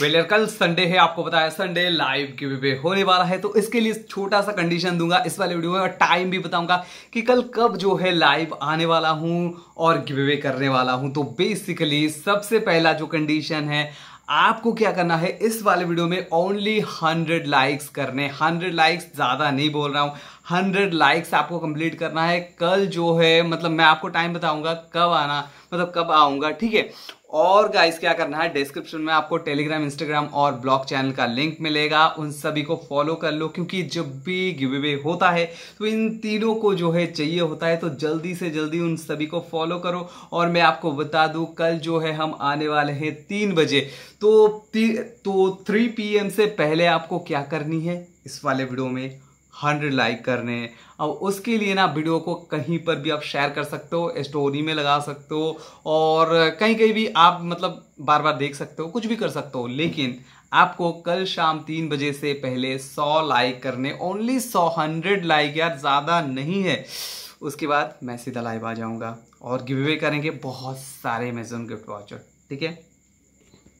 velar कल Sunday है आपको बताया संडे लाइव के वे होने वाला है तो इसके लिए छोटा सा कंडीशन दूंगा इस वाले वीडियो में और टाइम भी बताऊंगा कि कल कब जो है लाइव आने वाला हूं और गिव करने वाला हूं तो बेसिकली सबसे पहला जो कंडीशन है आपको क्या करना है इस वाले वीडियो में ओनली हंड्रेड लाइक्स करने हंड्रेड लाइक्स ज़्यादा नहीं बोल रहा हूं हंड्रेड लाइक्स आपको कंप्लीट करना है कल जो है मतलब मैं आपको टाइम बताऊंगा कब आना मतलब कब आऊंगा ठीक है और गाइस क्या करना है डिस्क्रिप्शन में आपको टेलीग्राम इंस्टाग्राम और ब्लॉग चैनल का लिंक मिलेगा उन सभी को फॉलो कर लो क्योंकि जब भी गिव अवे होता है तो इन तीनों को जो है चाहिए होता है तो जल्दी से जल्दी उन सभी को फॉलो करो और मैं आपको बता दूं कल जो है हम आने वाले हैं तीन बजे तो ती, तो थ्री पी से पहले आपको क्या करनी है इस वाले वीडियो में हंड्रेड लाइक करने अब उसके लिए ना वीडियो को कहीं पर भी आप शेयर कर सकते हो स्टोरी में लगा सकते हो और कहीं कहीं भी आप मतलब बार बार देख सकते हो कुछ भी कर सकते हो लेकिन आपको कल शाम तीन बजे से पहले सौ लाइक करने ओनली सौ हंड्रेड लाइक यार ज़्यादा नहीं है उसके बाद मैं सीधा लाइव आ जाऊँगा और गिवे करेंगे बहुत सारे अमेजोन गिफ्ट वाचर ठीक है